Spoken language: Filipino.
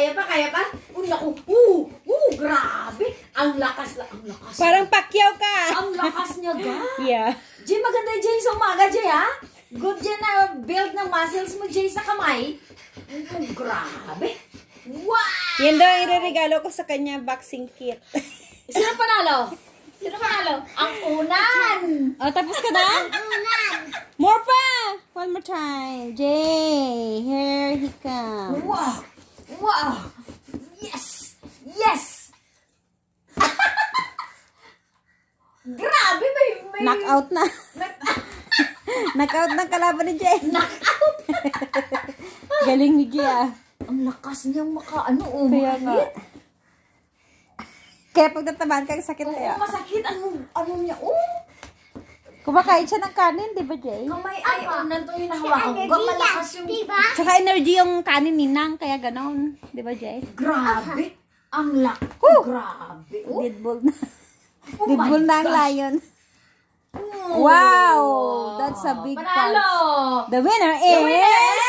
Kaya pa, kaya pa? Uy, oh, naku, uh, uh, grabe. Ang lakas, ang lakas. Parang pakyaw ka. Ang lakas niya, ga. yeah. Jay, maganda Jay sa umaga, Jay, ha? Good Jay na build ng muscles mo, Jay, sa kamay. Uh, grabe. Wow! Yan daw ang ireregalo ko sa kanya, boxing kit. Sino panalo? Sino panalo? Ang unan! Oh, tapos ka na? Ang unan! More pa! One more time. Jay, here he comes. Wow! Wow! Yes! Yes! Grabe, may... may Knockout na. Knockout ng kalaban ni Jay. Knockout! Galing ni Gia. Ang lakas niyang maka, ano, umahit. Oh, kaya nga. Kaya pag natamaan ka, sakit Oo, kaya. masakit. Ano, ano niya? Oh! Kumakain siya ng kanin, di ba, Jay? Kamay ay oh, nanto yung nahawakan ko. Malakas yung... Diba? Tsaka energy yung kanin ni Nang, kaya ganon. Di ba, Jay? Grabe! Ang lak. Oh. Grabe. Oh. Deadbolt na. Oh Deadbolt na ang lion. Oh. Wow! That's a big Panalo. punch. The winner is... The winner is...